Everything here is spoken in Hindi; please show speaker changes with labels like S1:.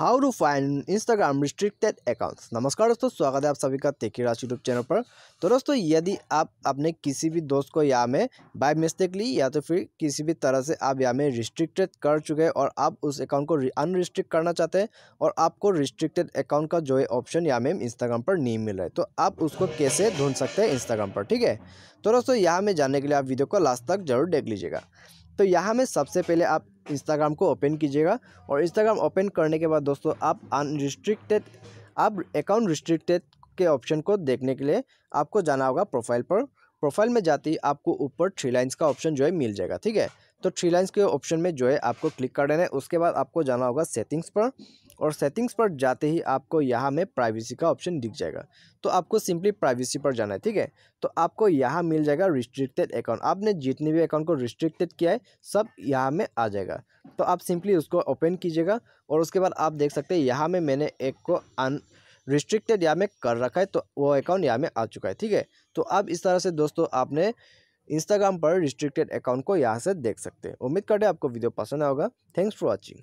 S1: how to find Instagram restricted accounts नमस्कार दोस्तों स्वागत है आप सभी का तेकी राज यूट्यूब चैनल पर तो दोस्तों यदि आप अपने किसी भी दोस्त को या में बाय मिस्टेकली या तो फिर किसी भी तरह से आप या में रिस्ट्रिक्टेड कर चुके हैं और आप उस अकाउंट को अनरिस्ट्रिक्ट करना चाहते हैं और आपको रिस्ट्रिक्टेड अकाउंट का जो है ऑप्शन या में इंस्टाग्राम पर नहीं मिल रहा है तो आप उसको कैसे ढूंढ सकते हैं इंस्टाग्राम पर ठीक है तो दोस्तों यहाँ में जाने के लिए आप वीडियो को लास्ट तक जरूर देख लीजिएगा तो यहाँ में सबसे पहले आप इंस्टाग्राम को ओपन कीजिएगा और इंस्टाग्राम ओपन करने के बाद दोस्तों आप अनरिस्ट्रिक्टेड आप अकाउंट रिस्ट्रिक्टेड के ऑप्शन को देखने के लिए आपको जाना होगा प्रोफाइल पर प्रोफाइल में जाते ही आपको ऊपर थ्री लाइन्स का ऑप्शन जो है मिल जाएगा ठीक है तो थ्री लाइन्स के ऑप्शन में जो है आपको क्लिक कर देना है उसके बाद आपको जाना होगा सेटिंग्स पर और सेटिंग्स पर जाते ही आपको यहाँ में प्राइवेसी का ऑप्शन दिख जाएगा तो आपको सिंपली प्राइवेसी पर जाना है ठीक है तो आपको यहाँ मिल जाएगा रिस्ट्रिक्टेड अकाउंट आपने जितने भी अकाउंट को रिस्ट्रिक्टेड किया है सब यहाँ में आ जाएगा तो आप सिंपली उसको ओपन कीजिएगा और उसके बाद आप देख सकते हैं यहाँ में मैंने एक को अन रिस्ट्रिक्टेड यहाँ में कर रखा है तो वो अकाउंट यहाँ में आ चुका है ठीक है तो अब इस तरह से दोस्तों आपने इंस्टाग्राम पर रिस्ट्रिक्टेड अकाउंट को यहाँ से देख सकते हैं उम्मीद करते हैं आपको वीडियो पसंद आएगा थैंक्स फॉर वॉचिंग